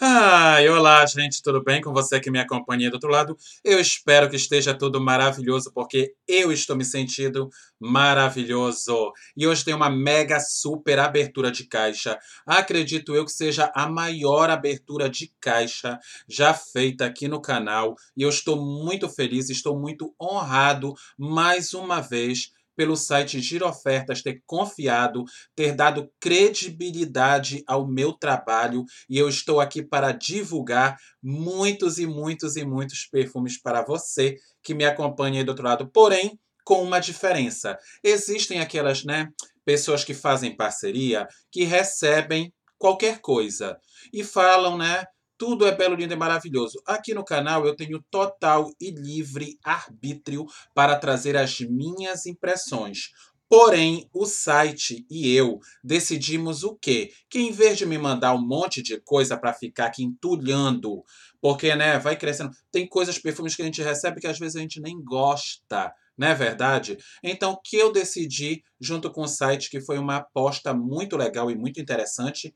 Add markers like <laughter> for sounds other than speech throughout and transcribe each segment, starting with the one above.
Ah, olá, gente, tudo bem com você que me acompanha do outro lado? Eu espero que esteja tudo maravilhoso, porque eu estou me sentindo maravilhoso. E hoje tem uma mega super abertura de caixa. Acredito eu que seja a maior abertura de caixa já feita aqui no canal. E eu estou muito feliz, estou muito honrado mais uma vez pelo site Girofertas ter confiado, ter dado credibilidade ao meu trabalho e eu estou aqui para divulgar muitos e muitos e muitos perfumes para você que me acompanha aí do outro lado. Porém, com uma diferença. Existem aquelas, né, pessoas que fazem parceria, que recebem qualquer coisa e falam, né, tudo é belo, lindo e maravilhoso. Aqui no canal eu tenho total e livre arbítrio para trazer as minhas impressões. Porém, o site e eu decidimos o quê? Que em vez de me mandar um monte de coisa para ficar aqui entulhando, porque né, vai crescendo, tem coisas, perfumes que a gente recebe que às vezes a gente nem gosta não é verdade? Então, o que eu decidi, junto com o site, que foi uma aposta muito legal e muito interessante,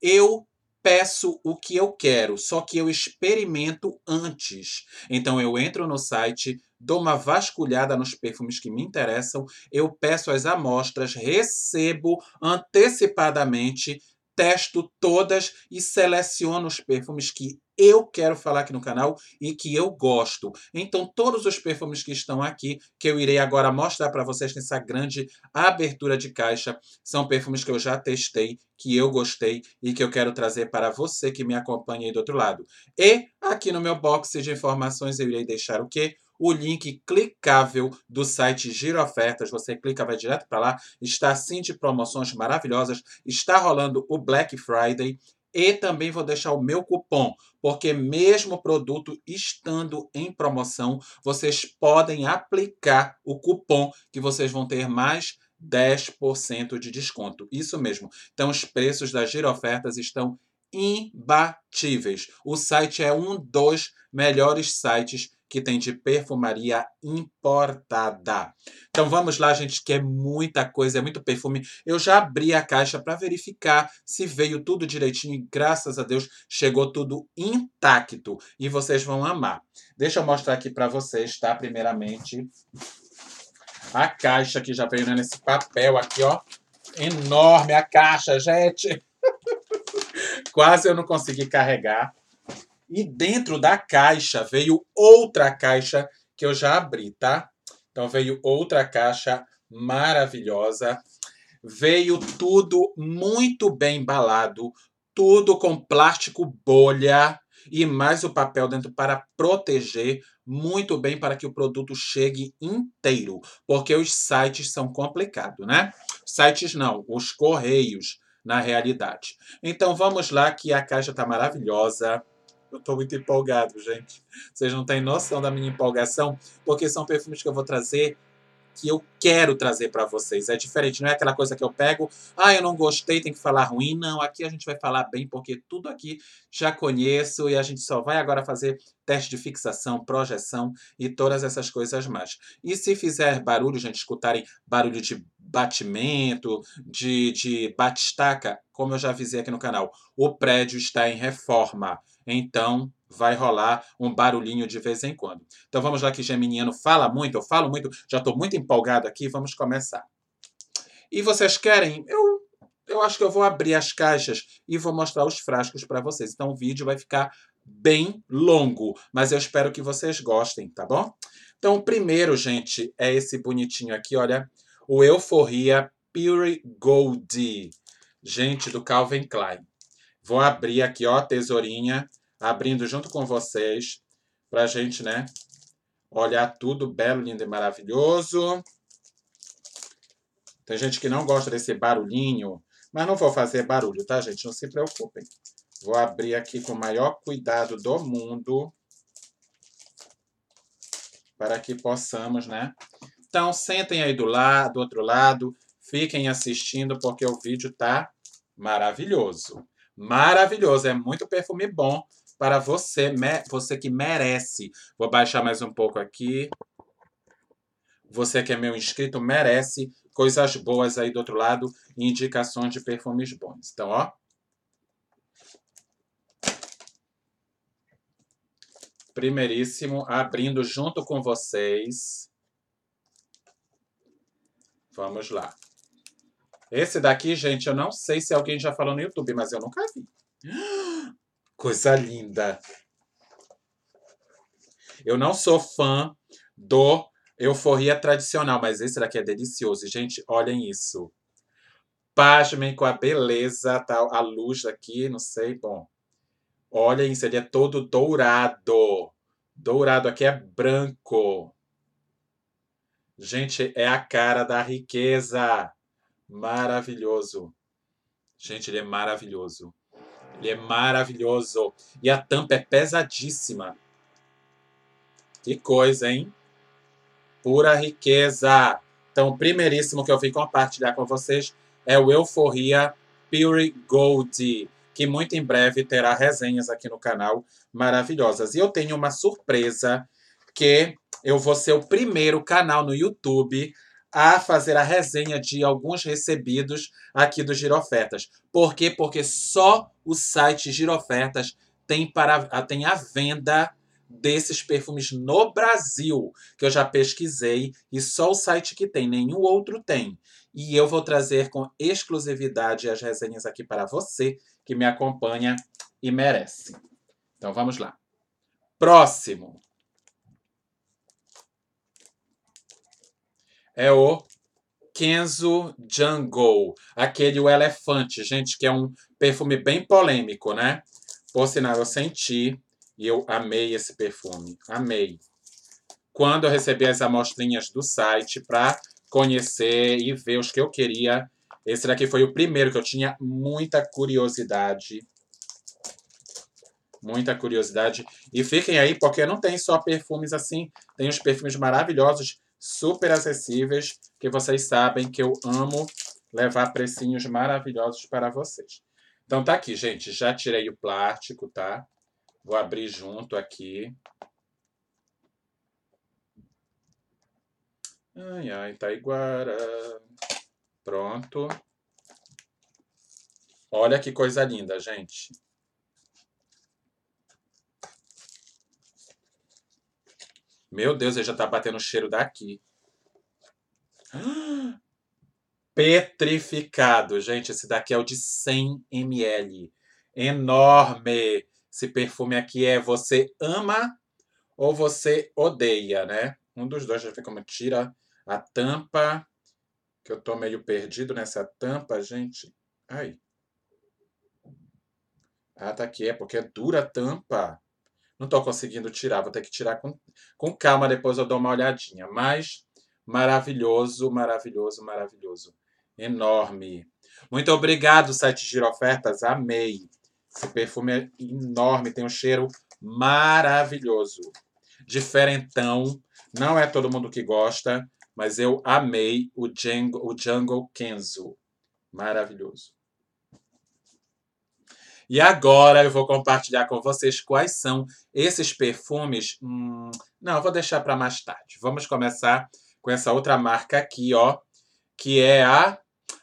eu peço o que eu quero, só que eu experimento antes. Então eu entro no site, dou uma vasculhada nos perfumes que me interessam, eu peço as amostras, recebo antecipadamente, testo todas e seleciono os perfumes que eu quero falar aqui no canal e que eu gosto. Então, todos os perfumes que estão aqui, que eu irei agora mostrar para vocês nessa grande abertura de caixa, são perfumes que eu já testei, que eu gostei e que eu quero trazer para você que me acompanha aí do outro lado. E aqui no meu box de informações eu irei deixar o quê? o link clicável do site Giro Ofertas. Você clica, vai direto para lá. Está sim de promoções maravilhosas. Está rolando o Black Friday. E também vou deixar o meu cupom, porque mesmo o produto estando em promoção, vocês podem aplicar o cupom que vocês vão ter mais 10% de desconto. Isso mesmo. Então os preços das girofertas estão imbatíveis. O site é um dos melhores sites que tem de perfumaria importada. Então vamos lá, gente, que é muita coisa, é muito perfume. Eu já abri a caixa para verificar se veio tudo direitinho e graças a Deus chegou tudo intacto e vocês vão amar. Deixa eu mostrar aqui para vocês, tá? Primeiramente a caixa que já veio né, nesse papel aqui, ó. Enorme a caixa, gente. <laughs> Quase eu não consegui carregar. E dentro da caixa veio outra caixa que eu já abri, tá? Então veio outra caixa maravilhosa. Veio tudo muito bem embalado, tudo com plástico bolha e mais o papel dentro para proteger muito bem para que o produto chegue inteiro, porque os sites são complicados, né? Sites não, os correios, na realidade. Então vamos lá que a caixa está maravilhosa. Eu estou muito empolgado, gente. Vocês não têm noção da minha empolgação, porque são perfumes que eu vou trazer que eu quero trazer para vocês. É diferente, não é aquela coisa que eu pego, ah, eu não gostei, tem que falar ruim. Não, aqui a gente vai falar bem, porque tudo aqui já conheço e a gente só vai agora fazer teste de fixação, projeção e todas essas coisas mais. E se fizer barulho, gente, escutarem barulho de batimento, de, de batistaca, como eu já avisei aqui no canal, o prédio está em reforma então vai rolar um barulhinho de vez em quando. Então vamos lá que Geminiano fala muito, eu falo muito, já estou muito empolgado aqui, vamos começar. E vocês querem? Eu, eu acho que eu vou abrir as caixas e vou mostrar os frascos para vocês. Então o vídeo vai ficar bem longo, mas eu espero que vocês gostem, tá bom? Então o primeiro, gente, é esse bonitinho aqui, olha, o Euforia Pure Gold, gente, do Calvin Klein. Vou abrir aqui, ó, tesourinha, abrindo junto com vocês para a gente, né, olhar tudo belo, lindo e maravilhoso. Tem gente que não gosta desse barulhinho, mas não vou fazer barulho, tá, gente? Não se preocupem. Vou abrir aqui com o maior cuidado do mundo para que possamos, né? Então, sentem aí do lado, do outro lado, fiquem assistindo porque o vídeo tá maravilhoso. Maravilhoso, é muito perfume bom para você, você que merece. Vou baixar mais um pouco aqui. Você que é meu inscrito merece coisas boas aí do outro lado indicações de perfumes bons. Então, ó. Primeiríssimo, abrindo junto com vocês. Vamos lá. Esse daqui, gente, eu não sei se alguém já falou no YouTube, mas eu nunca vi. Coisa linda. Eu não sou fã do euforia tradicional, mas esse daqui é delicioso. Gente, olhem isso. Pasmem com a beleza, tá? a luz daqui, não sei, bom. Olhem isso, ele é todo dourado. Dourado aqui é branco. Gente, é a cara da riqueza. Maravilhoso. Gente, ele é maravilhoso. Ele é maravilhoso. E a tampa é pesadíssima. Que coisa, hein? Pura riqueza. Então, o primeiríssimo que eu vim compartilhar com vocês é o Euforia Pure Gold, que muito em breve terá resenhas aqui no canal maravilhosas. E eu tenho uma surpresa que eu vou ser o primeiro canal no YouTube a fazer a resenha de alguns recebidos aqui dos Girofetas. Por quê? Porque só o site Girofetas tem, para, tem a venda desses perfumes no Brasil, que eu já pesquisei e só o site que tem, nenhum outro tem. E eu vou trazer com exclusividade as resenhas aqui para você que me acompanha e merece. Então vamos lá. Próximo. é o Kenzo Jungle, aquele o elefante, gente, que é um perfume bem polêmico, né? Por sinal, eu senti e eu amei esse perfume, amei. Quando eu recebi as amostrinhas do site para conhecer e ver os que eu queria, esse daqui foi o primeiro que eu tinha muita curiosidade. Muita curiosidade. E fiquem aí, porque não tem só perfumes assim, tem os perfumes maravilhosos super acessíveis, que vocês sabem que eu amo levar precinhos maravilhosos para vocês. Então tá aqui, gente, já tirei o plástico, tá? Vou abrir junto aqui. Ai, ai, Taiguara. Tá Pronto. Olha que coisa linda, gente. Meu Deus, ele já tá batendo o cheiro daqui. Petrificado, gente. Esse daqui é o de 100 ml. Enorme. Esse perfume aqui é você ama ou você odeia, né? Um dos dois, já ver como tira a tampa. Que eu tô meio perdido nessa tampa, gente. Ai. Ah, tá aqui. É porque é dura a tampa. Não estou conseguindo tirar, vou ter que tirar com, com calma, depois eu dou uma olhadinha. Mas maravilhoso, maravilhoso, maravilhoso. Enorme. Muito obrigado, site Giro Ofertas. Amei. Esse perfume é enorme, tem um cheiro maravilhoso. Diferentão. Não é todo mundo que gosta, mas eu amei o Jungle o Jungle Kenzo. Maravilhoso. E agora eu vou compartilhar com vocês quais são esses perfumes. Hum, não, vou deixar para mais tarde. Vamos começar com essa outra marca aqui, ó, que é a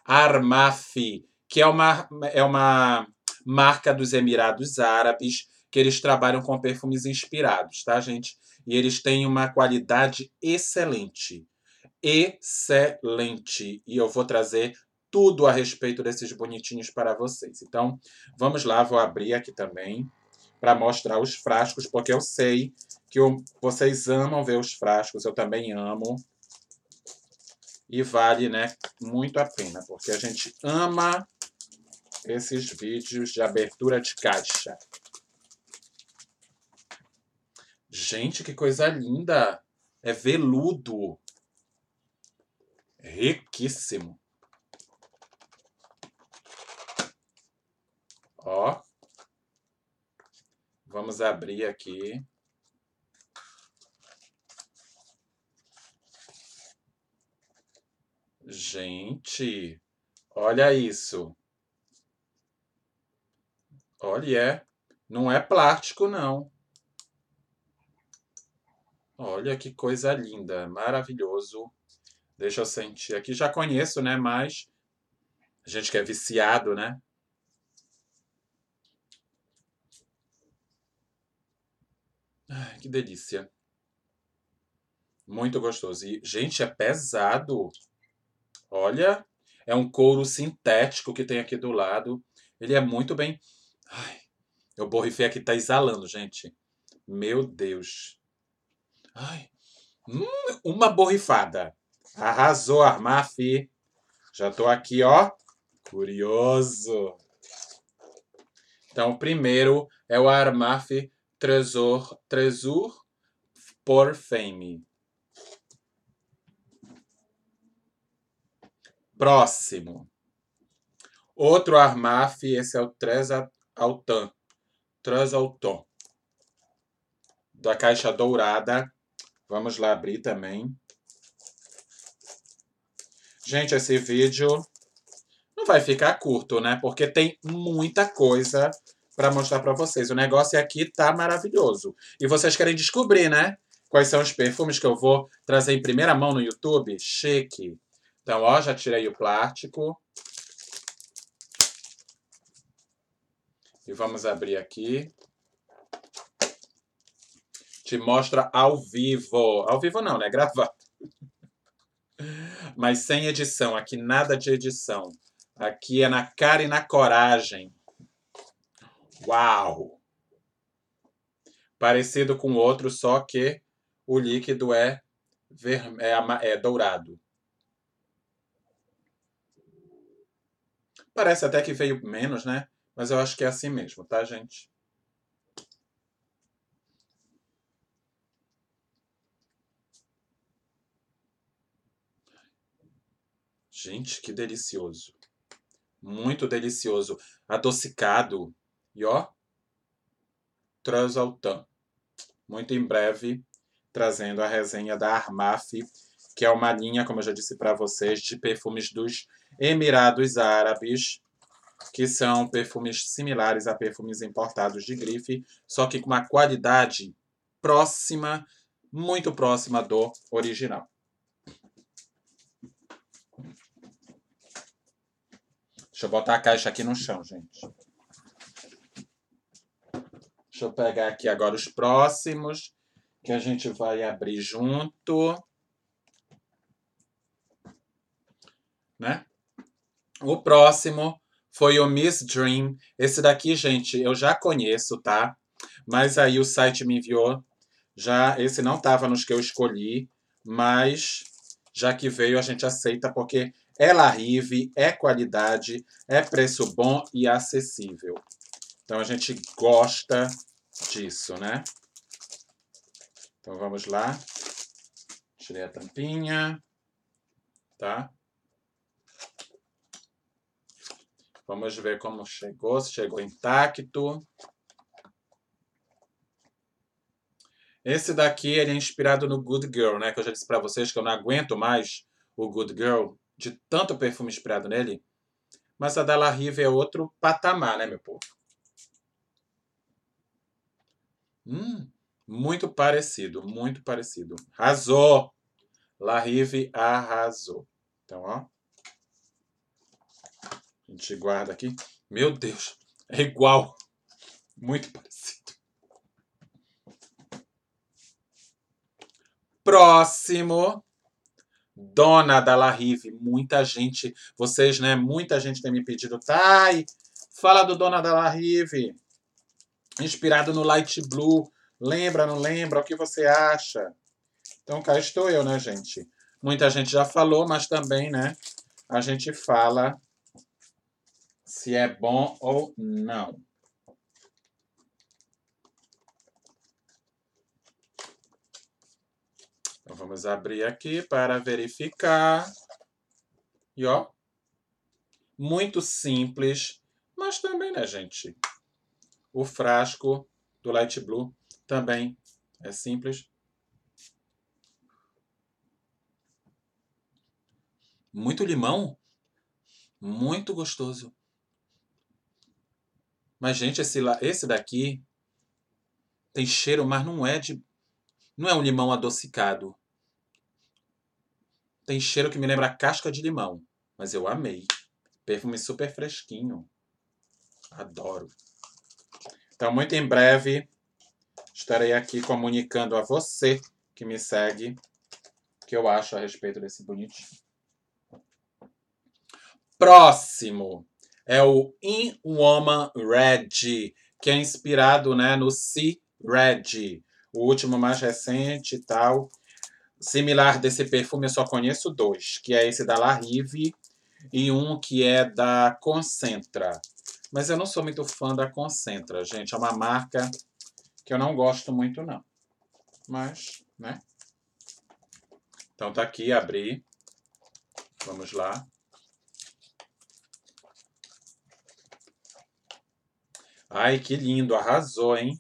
Armaf, que é uma, é uma marca dos Emirados Árabes, que eles trabalham com perfumes inspirados, tá, gente? E eles têm uma qualidade excelente. Excelente. E eu vou trazer tudo a respeito desses bonitinhos para vocês. Então, vamos lá, vou abrir aqui também para mostrar os frascos, porque eu sei que eu, vocês amam ver os frascos, eu também amo. E vale, né, muito a pena, porque a gente ama esses vídeos de abertura de caixa. Gente, que coisa linda! É veludo. Riquíssimo. Ó. Vamos abrir aqui. Gente, olha isso. Olha, é. não é plástico não. Olha que coisa linda, maravilhoso. Deixa eu sentir aqui, já conheço, né, mas a gente que é viciado, né? Ai, que delícia. Muito gostoso. E, gente, é pesado. Olha, é um couro sintético que tem aqui do lado. Ele é muito bem... Ai, eu borrifei aqui, tá exalando, gente. Meu Deus. Ai, hum, uma borrifada. Arrasou, armar, Já tô aqui, ó. Curioso. Então, o primeiro é o Armaf Tresor, Tresur por Fame. Próximo. Outro Armaf, esse é o Trezaltan. Trezaltan. Da caixa dourada. Vamos lá abrir também. Gente, esse vídeo não vai ficar curto, né? Porque tem muita coisa para mostrar para vocês. O negócio aqui tá maravilhoso. E vocês querem descobrir, né? Quais são os perfumes que eu vou trazer em primeira mão no YouTube? Chique. Então, ó, já tirei o plástico. E vamos abrir aqui. Te mostra ao vivo. Ao vivo não, né? Gravado. <laughs> Mas sem edição. Aqui nada de edição. Aqui é na cara e na coragem. Uau! Parecido com o outro, só que o líquido é, é, é dourado. Parece até que veio menos, né? Mas eu acho que é assim mesmo, tá, gente? Gente, que delicioso. Muito delicioso. Adocicado. E ó, Transaltan. Muito em breve, trazendo a resenha da Armaf, que é uma linha, como eu já disse para vocês, de perfumes dos Emirados Árabes, que são perfumes similares a perfumes importados de grife, só que com uma qualidade próxima, muito próxima do original. Deixa eu botar a caixa aqui no chão, gente. Deixa eu pegar aqui agora os próximos, que a gente vai abrir junto. Né? O próximo foi o Miss Dream. Esse daqui, gente, eu já conheço, tá? Mas aí o site me enviou. Já esse não estava nos que eu escolhi, mas já que veio a gente aceita porque ela é rive, é qualidade, é preço bom e acessível. Então a gente gosta disso, né? Então vamos lá. Tirei a tampinha, tá? Vamos ver como chegou, se chegou intacto. Esse daqui ele é inspirado no Good Girl, né? Que eu já disse para vocês que eu não aguento mais o Good Girl de tanto perfume inspirado nele. Mas a Dalla La é outro patamar, né, meu povo? Hum, muito parecido, muito parecido. Arrasou! La Rive arrasou. Então, ó. A gente guarda aqui. Meu Deus, é igual. Muito parecido. Próximo. Dona da La Rive. Muita gente, vocês, né? Muita gente tem me pedido. Tá, fala do Dona da La Rive inspirado no light blue. Lembra, não lembra? O que você acha? Então cá estou eu, né, gente? Muita gente já falou, mas também, né, a gente fala se é bom ou não. Então vamos abrir aqui para verificar. E ó, muito simples, mas também, né, gente? O frasco do light blue também é simples. Muito limão, muito gostoso. Mas, gente, esse, esse daqui tem cheiro, mas não é de. Não é um limão adocicado. Tem cheiro que me lembra casca de limão. Mas eu amei. Perfume super fresquinho. Adoro. Então, muito em breve, estarei aqui comunicando a você que me segue o que eu acho a respeito desse bonitinho. Próximo é o In Woman Red, que é inspirado né, no Si Red, o último mais recente e tal. Similar desse perfume, eu só conheço dois, que é esse da La Rive e um que é da Concentra. Mas eu não sou muito fã da Concentra, gente. É uma marca que eu não gosto muito, não. Mas, né? Então tá aqui, abri. Vamos lá. Ai, que lindo, arrasou, hein?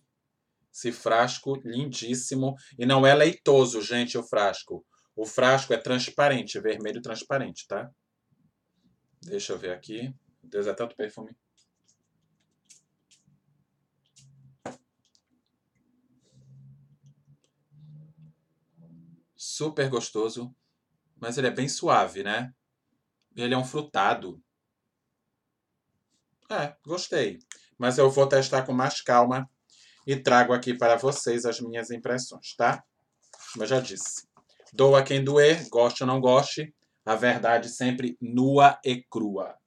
Esse frasco lindíssimo. E não é leitoso, gente, o frasco. O frasco é transparente, vermelho transparente, tá? Deixa eu ver aqui. Deus, é tanto perfume. super gostoso, mas ele é bem suave, né? Ele é um frutado. É, gostei. Mas eu vou testar com mais calma e trago aqui para vocês as minhas impressões, tá? Como eu já disse. Doa quem doer, goste ou não goste, a verdade sempre nua e crua.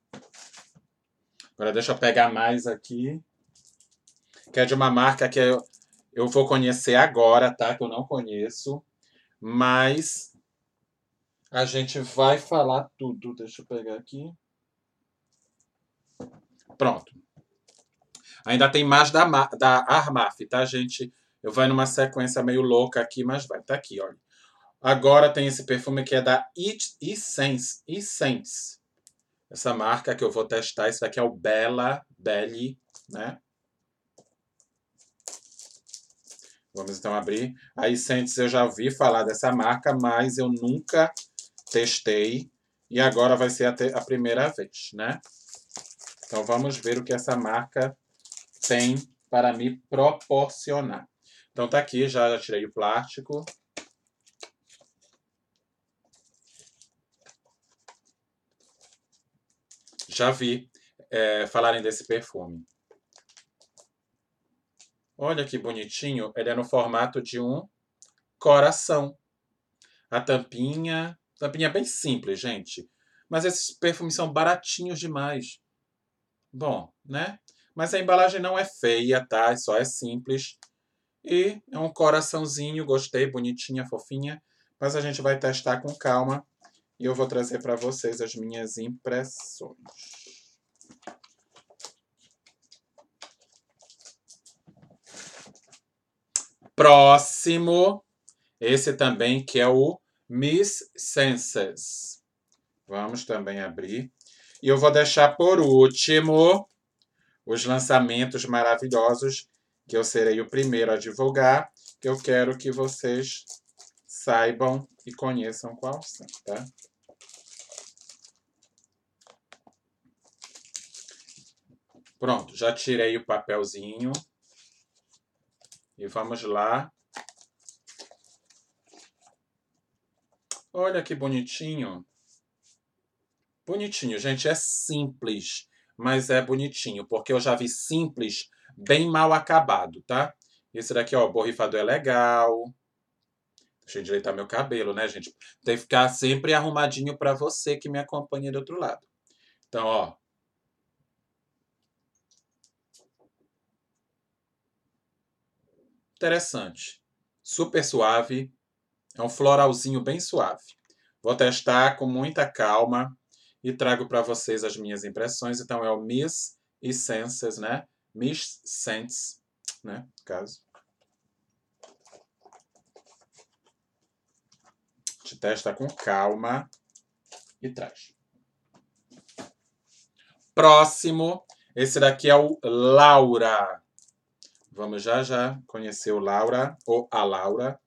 Agora deixa eu pegar mais aqui. Que é de uma marca que eu, eu vou conhecer agora, tá? Que eu não conheço mas a gente vai falar tudo. Deixa eu pegar aqui. Pronto. Ainda tem mais da, da Armaf, tá, gente? Eu vou numa sequência meio louca aqui, mas vai. Tá aqui, olha. Agora tem esse perfume que é da It Essence. Essence. Essa marca que eu vou testar. Esse daqui é o Bella Belly, né? Vamos então abrir. A Essence eu já ouvi falar dessa marca, mas eu nunca testei. E agora vai ser a, a primeira vez, né? Então vamos ver o que essa marca tem para me proporcionar. Então tá aqui, já, já tirei o plástico. Já vi é, falarem desse perfume. Olha que bonitinho, ele é no formato de um coração. A tampinha, tampinha bem simples, gente. Mas esses perfumes são baratinhos demais. Bom, né? Mas a embalagem não é feia, tá? É só é simples. E é um coraçãozinho, gostei, bonitinha, fofinha. Mas a gente vai testar com calma e eu vou trazer para vocês as minhas impressões. próximo, esse também que é o Miss Senses. Vamos também abrir. E eu vou deixar por último os lançamentos maravilhosos que eu serei o primeiro a divulgar, que eu quero que vocês saibam e conheçam qual são, tá? Pronto, já tirei o papelzinho. E vamos lá. Olha que bonitinho. Bonitinho, gente, é simples, mas é bonitinho, porque eu já vi simples bem mal acabado, tá? Esse daqui, ó, o borrifador é legal. Deixa eu endireitar meu cabelo, né, gente? Tem que ficar sempre arrumadinho para você que me acompanha do outro lado. Então, ó, Interessante. Super suave. É um floralzinho bem suave. Vou testar com muita calma e trago para vocês as minhas impressões. Então é o Miss Essences, né? Miss Sense, né? No caso. A gente testa com calma e traz. Próximo, esse daqui é o Laura. Vamos já já conhecer o Laura, ou a Laura.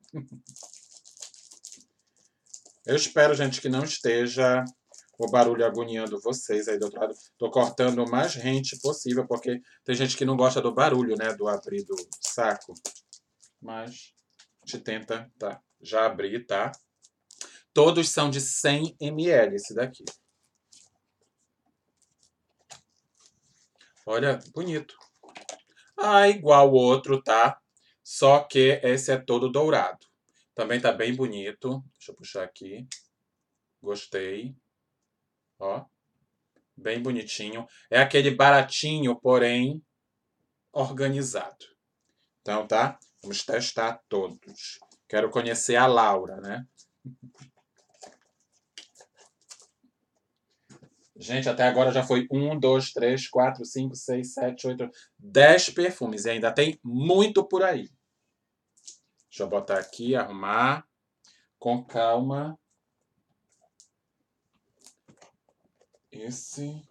Eu espero, gente, que não esteja o barulho agoniando vocês aí do outro lado. Tô cortando o mais rente possível, porque tem gente que não gosta do barulho, né? Do abrir do saco. Mas a gente tenta, tá? Já abri, tá? Todos são de 100 ml, esse daqui. Olha, bonito. Ah, igual o outro, tá? Só que esse é todo dourado. Também tá bem bonito. Deixa eu puxar aqui. Gostei. Ó. Bem bonitinho. É aquele baratinho, porém organizado. Então, tá? Vamos testar todos. Quero conhecer a Laura, né? <laughs> Gente, até agora já foi um, dois, três, quatro, cinco, seis, sete, oito, dez perfumes. E ainda tem muito por aí. Deixa eu botar aqui, arrumar com calma. Esse.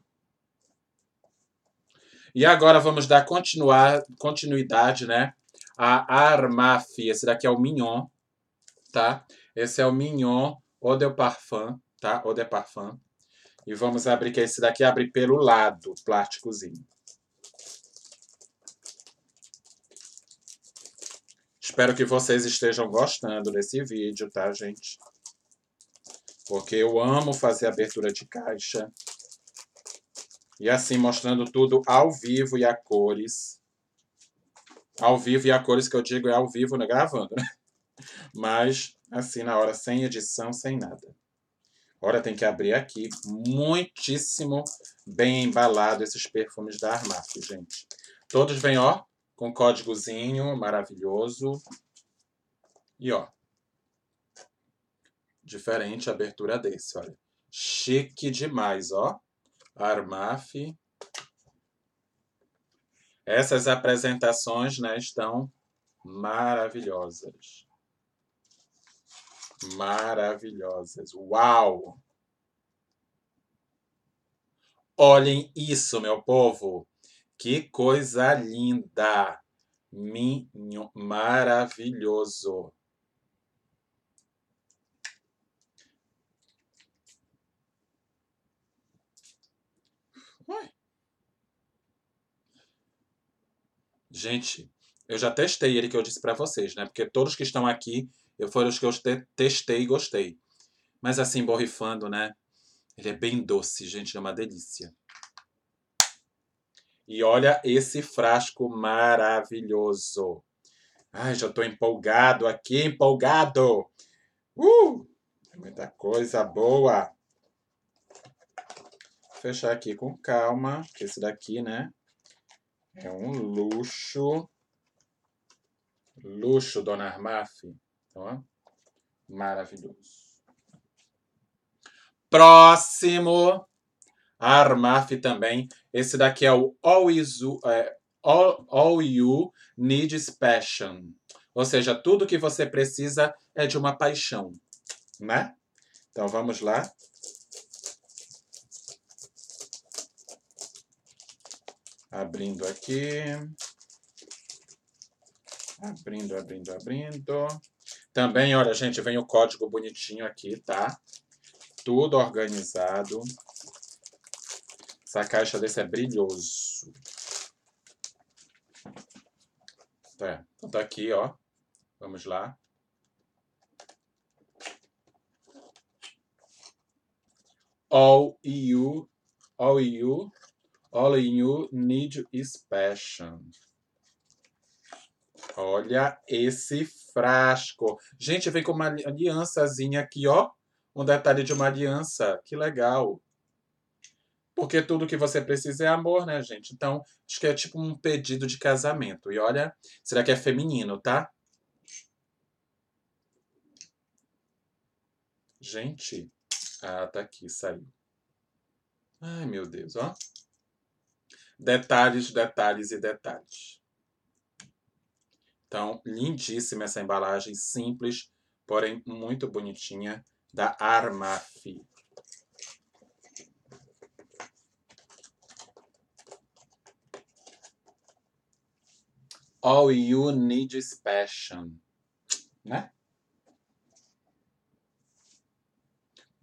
E agora vamos dar continuar, continuidade, né? A Armafi. Esse daqui é o Mignon, tá? Esse é o Mignon Eau de Parfum, tá? Eau de Parfum. E vamos abrir, que esse daqui abre pelo lado, plásticozinho. Espero que vocês estejam gostando desse vídeo, tá, gente? Porque eu amo fazer abertura de caixa. E assim, mostrando tudo ao vivo e a cores. Ao vivo e a cores que eu digo é ao vivo, né? gravando, né? Mas, assim, na hora, sem edição, sem nada. Agora tem que abrir aqui. Muitíssimo bem embalado esses perfumes da Armaf gente. Todos vêm, ó, com códigozinho maravilhoso. E, ó, diferente a abertura desse, olha. Chique demais, ó. Armaf. Essas apresentações, né, estão maravilhosas maravilhosas. Uau! Olhem isso, meu povo! Que coisa linda! Minho maravilhoso! Ué. Gente, eu já testei ele que eu disse para vocês, né? Porque todos que estão aqui eu foram os que eu testei e gostei. Mas assim, borrifando, né? Ele é bem doce, gente, é uma delícia. E olha esse frasco maravilhoso. Ai, já estou empolgado aqui, empolgado. Uh! Muita coisa boa. Vou fechar aqui com calma, que esse daqui, né? É um luxo. Luxo, Dona Armafi. Então, ó, Maravilhoso. Próximo. Armaf também. Esse daqui é o All, é, all, all You Needs Passion. Ou seja, tudo que você precisa é de uma paixão, né? Então vamos lá. Abrindo aqui. Abrindo, abrindo, abrindo. Também, olha, gente, vem o código bonitinho aqui, tá? Tudo organizado. Essa caixa desse é brilhoso. tá então tá aqui, ó. Vamos lá. All you, all you, all you need is passion. Olha esse frasco. Gente, vem com uma aliançazinha aqui, ó. Um detalhe de uma aliança. Que legal. Porque tudo que você precisa é amor, né, gente? Então, acho que é tipo um pedido de casamento. E olha, será que é feminino, tá? Gente. Ah, tá aqui, saiu. Ai, meu Deus, ó. Detalhes, detalhes e detalhes. Então, lindíssima essa embalagem, simples, porém muito bonitinha, da Armaf. All you need is passion. Né?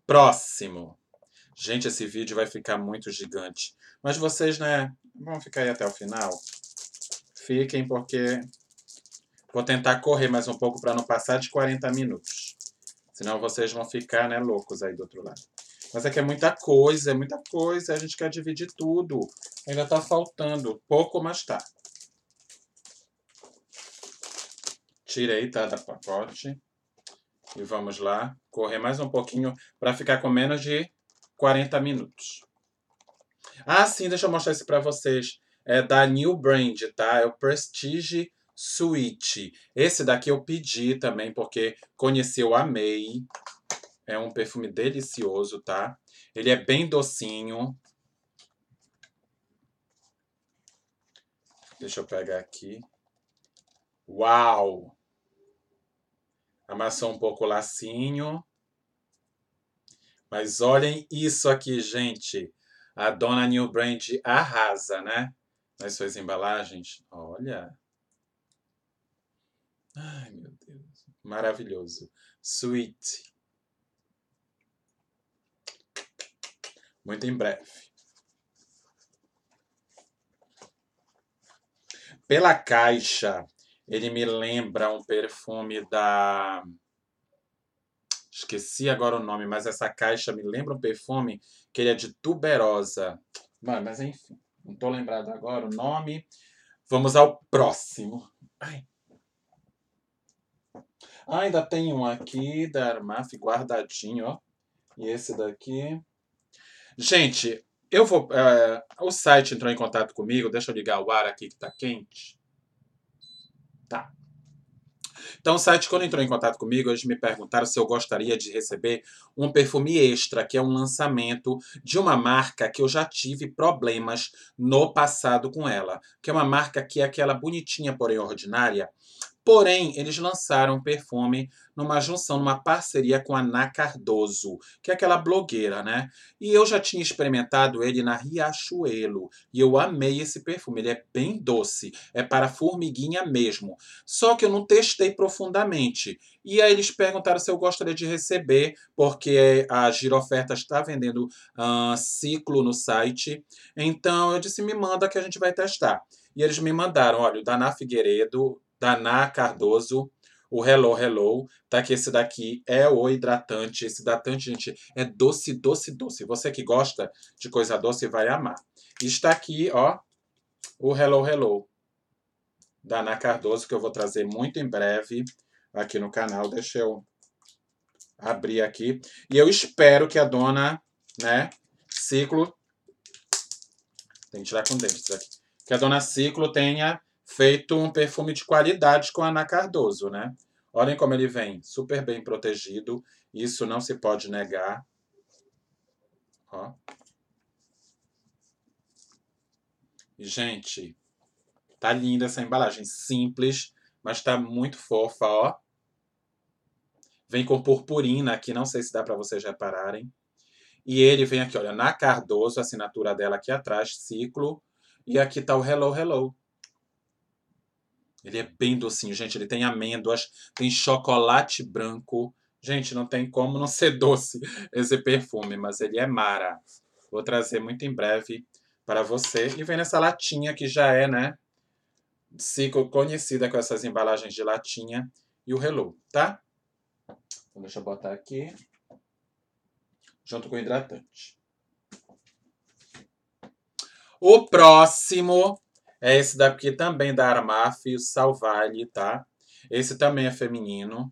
Próximo. Gente, esse vídeo vai ficar muito gigante. Mas vocês, né, vão ficar aí até o final. Fiquem porque Vou tentar correr mais um pouco para não passar de 40 minutos. Senão vocês vão ficar né, loucos aí do outro lado. Mas é que é muita coisa, é muita coisa. A gente quer dividir tudo. Ainda está faltando. Pouco, mas tá. Tirei, tá, da pacote. E vamos lá. Correr mais um pouquinho para ficar com menos de 40 minutos. Ah, sim, deixa eu mostrar isso para vocês. É da New Brand, tá? É o Prestige Suíte. Esse daqui eu pedi também porque conheci, eu amei. É um perfume delicioso, tá? Ele é bem docinho. Deixa eu pegar aqui. Uau! Amassou um pouco o lacinho. Mas olhem isso aqui, gente. A dona New Brand arrasa, né? Nas suas embalagens. Olha. Ai, meu Deus. Maravilhoso. Sweet. Muito em breve. Pela caixa, ele me lembra um perfume da. Esqueci agora o nome, mas essa caixa me lembra um perfume que ele é de tuberosa. Mano, mas enfim, não tô lembrado agora o nome. Vamos ao próximo. Ai. Ah, ainda tem um aqui da Armaf guardadinho, ó. E esse daqui. Gente, eu vou. É, o site entrou em contato comigo. Deixa eu ligar o ar aqui que tá quente. Tá. Então, o site, quando entrou em contato comigo, eles me perguntaram se eu gostaria de receber um perfume extra, que é um lançamento de uma marca que eu já tive problemas no passado com ela. Que é uma marca que é aquela bonitinha, porém ordinária, Porém, eles lançaram um perfume numa junção, numa parceria com a Ana Cardoso, que é aquela blogueira, né? E eu já tinha experimentado ele na Riachuelo e eu amei esse perfume. Ele é bem doce, é para formiguinha mesmo. Só que eu não testei profundamente. E aí eles perguntaram se eu gostaria de receber, porque a Giroferta está vendendo uh, ciclo no site. Então eu disse: me manda que a gente vai testar. E eles me mandaram, olha, o Daná Figueiredo Daná Cardoso, o Hello Hello, tá? Que esse daqui é o hidratante. Esse hidratante, gente, é doce, doce, doce. Você que gosta de coisa doce vai amar. Está aqui, ó, o Hello Hello da Ana Cardoso, que eu vou trazer muito em breve aqui no canal. Deixa eu abrir aqui. E eu espero que a dona, né, Ciclo... Tem que tirar com dentes aqui. Que a dona Ciclo tenha feito um perfume de qualidade com Ana Cardoso, né? Olhem como ele vem super bem protegido, isso não se pode negar. Ó. E, gente, tá linda essa embalagem, simples, mas tá muito fofa, ó. Vem com purpurina aqui, não sei se dá para vocês repararem. E ele vem aqui, olha, na Cardoso, assinatura dela aqui atrás, ciclo. E aqui tá o Hello Hello. Ele é bem docinho, gente. Ele tem amêndoas, tem chocolate branco. Gente, não tem como não ser doce esse perfume, mas ele é mara. Vou trazer muito em breve para você. E vem nessa latinha que já é, né? Cico conhecida com essas embalagens de latinha e o Hello, tá? Então deixa eu botar aqui. Junto com o hidratante. O próximo é esse daqui também da Armaf, o Salvale, tá? Esse também é feminino.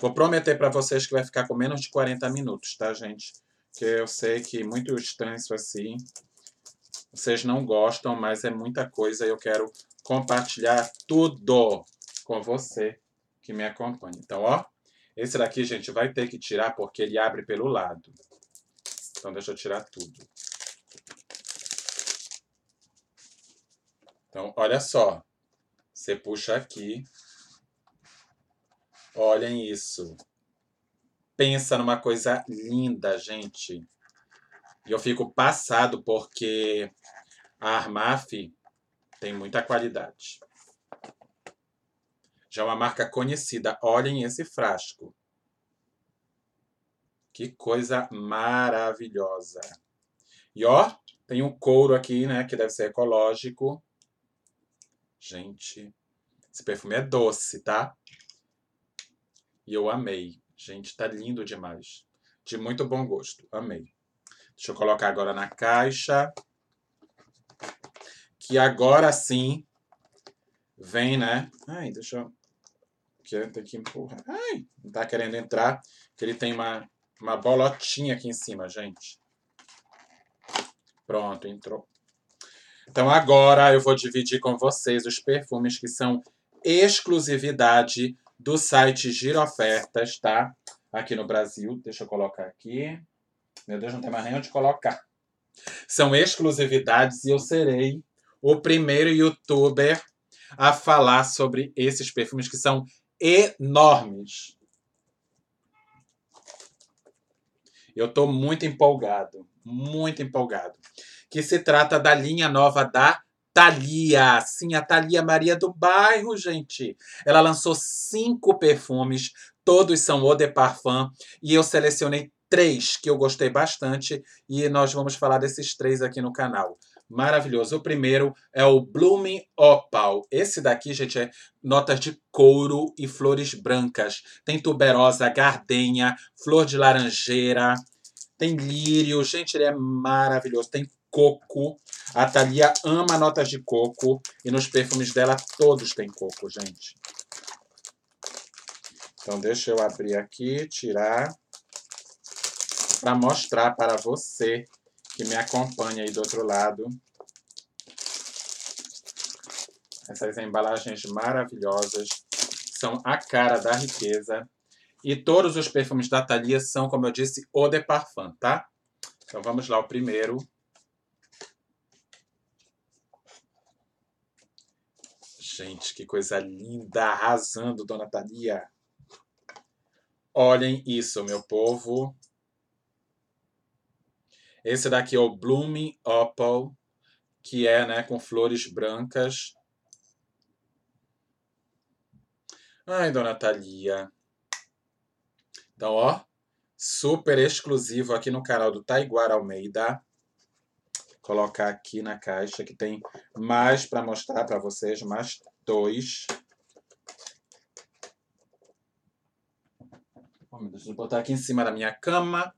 Vou prometer para vocês que vai ficar com menos de 40 minutos, tá, gente? Que eu sei que muito extenso assim, vocês não gostam, mas é muita coisa e eu quero compartilhar tudo com você que me acompanha. Então, ó, esse daqui, gente, vai ter que tirar porque ele abre pelo lado. Então, deixa eu tirar tudo. Então, olha só. Você puxa aqui. Olhem isso. Pensa numa coisa linda, gente. E eu fico passado porque a Armaf tem muita qualidade. Já é uma marca conhecida. Olhem esse frasco. Que coisa maravilhosa. E ó, tem um couro aqui, né, que deve ser ecológico. Gente, esse perfume é doce, tá? E eu amei. Gente, tá lindo demais. De muito bom gosto. Amei. Deixa eu colocar agora na caixa. Que agora sim vem, né? Ai, deixa eu. Que tem que empurrar. Ai, não tá querendo entrar. Que ele tem uma, uma bolotinha aqui em cima, gente. Pronto, entrou. Então agora eu vou dividir com vocês os perfumes que são exclusividade do site Giro Ofertas, tá? Aqui no Brasil. Deixa eu colocar aqui. Meu Deus, não tem mais nem onde colocar. São exclusividades e eu serei o primeiro youtuber a falar sobre esses perfumes que são enormes. Eu estou muito empolgado, muito empolgado que se trata da linha nova da Thalia. Sim, a Thalia Maria do Bairro, gente. Ela lançou cinco perfumes, todos são Eau de Parfum, e eu selecionei três que eu gostei bastante, e nós vamos falar desses três aqui no canal maravilhoso. O primeiro é o Blooming Opal. Esse daqui, gente, é notas de couro e flores brancas. Tem tuberosa, gardenha, flor de laranjeira, tem lírio. Gente, ele é maravilhoso. Tem coco. A Thalia ama notas de coco e nos perfumes dela todos têm coco, gente. Então deixa eu abrir aqui, tirar para mostrar para você que me acompanha aí do outro lado essas embalagens maravilhosas são a cara da riqueza. E todos os perfumes da Thalia são, como eu disse, eau de parfum, tá? Então vamos lá, o primeiro. Gente, que coisa linda! Arrasando, dona Thalia! Olhem isso, meu povo. Esse daqui é o Blooming Opal, que é né, com flores brancas. Ai, dona Thalia. Então, ó, super exclusivo aqui no canal do Taiguara Almeida colocar aqui na caixa que tem mais para mostrar para vocês, mais dois. vou botar aqui em cima da minha cama.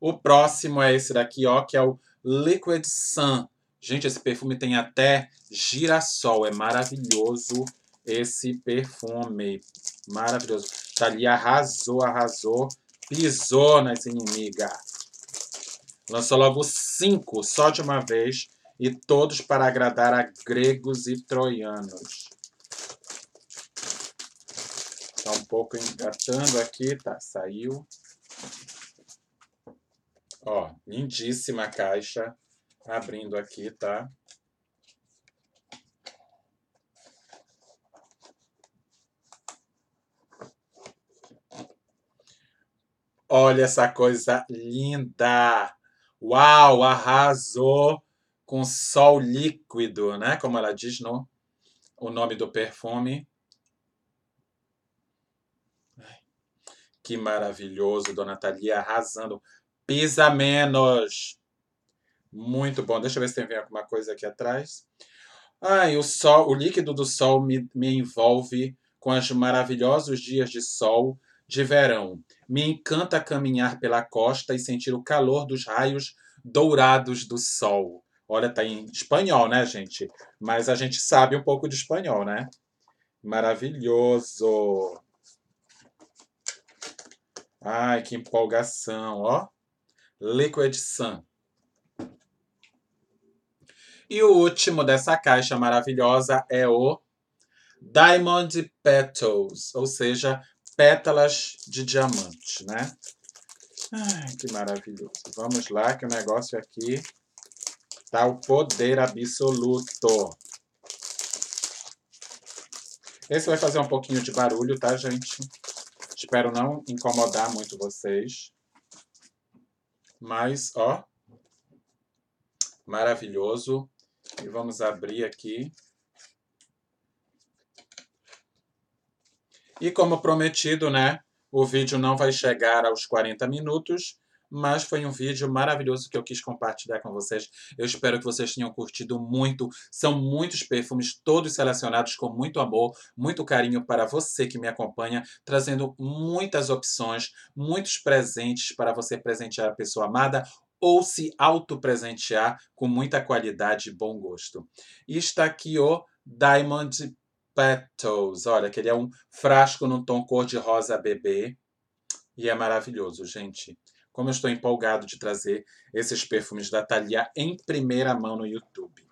O próximo é esse daqui, ó, que é o Liquid Sun. Gente, esse perfume tem até girassol. É maravilhoso esse perfume. Maravilhoso. Tá ali, arrasou, arrasou. Pisou nessa inimiga. Lançou logo cinco, só de uma vez, e todos para agradar a gregos e troianos. Está um pouco engatando aqui, tá? Saiu. Ó, lindíssima caixa. Abrindo aqui, tá? Olha essa coisa linda! Uau, arrasou com sol líquido, né? Como ela diz no o nome do perfume. que maravilhoso, Dona Thalia arrasando. Pisa menos. Muito bom. Deixa eu ver se tem alguma coisa aqui atrás. Ai, o sol, o líquido do sol me, me envolve com os maravilhosos dias de sol de verão. Me encanta caminhar pela costa e sentir o calor dos raios dourados do sol. Olha, tá em espanhol, né, gente? Mas a gente sabe um pouco de espanhol, né? Maravilhoso! Ai, que empolgação, ó. Liquid Sun. E o último dessa caixa maravilhosa é o Diamond Petals, ou seja, pétalas de diamante, né? Ai, que maravilhoso. Vamos lá, que o negócio aqui tá o poder absoluto. Esse vai fazer um pouquinho de barulho, tá, gente? Espero não incomodar muito vocês. Mas, ó, maravilhoso. E vamos abrir aqui E como prometido, né, o vídeo não vai chegar aos 40 minutos, mas foi um vídeo maravilhoso que eu quis compartilhar com vocês. Eu espero que vocês tenham curtido muito. São muitos perfumes, todos selecionados com muito amor, muito carinho para você que me acompanha, trazendo muitas opções, muitos presentes para você presentear a pessoa amada ou se autopresentear com muita qualidade e bom gosto. E está aqui o Diamond Petals. Olha, que ele é um frasco num tom cor-de-rosa bebê. E é maravilhoso, gente. Como eu estou empolgado de trazer esses perfumes da Thalia em primeira mão no YouTube.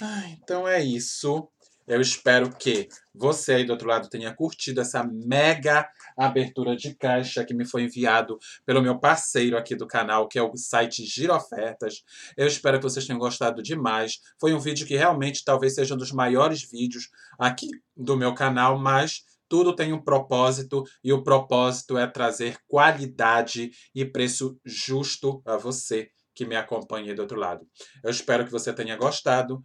Ah, então é isso. Eu espero que você aí do outro lado tenha curtido essa mega abertura de caixa que me foi enviado pelo meu parceiro aqui do canal, que é o site Giro Ofertas. Eu espero que vocês tenham gostado demais. Foi um vídeo que realmente talvez seja um dos maiores vídeos aqui do meu canal, mas tudo tem um propósito e o propósito é trazer qualidade e preço justo a você que me acompanha do outro lado. Eu espero que você tenha gostado.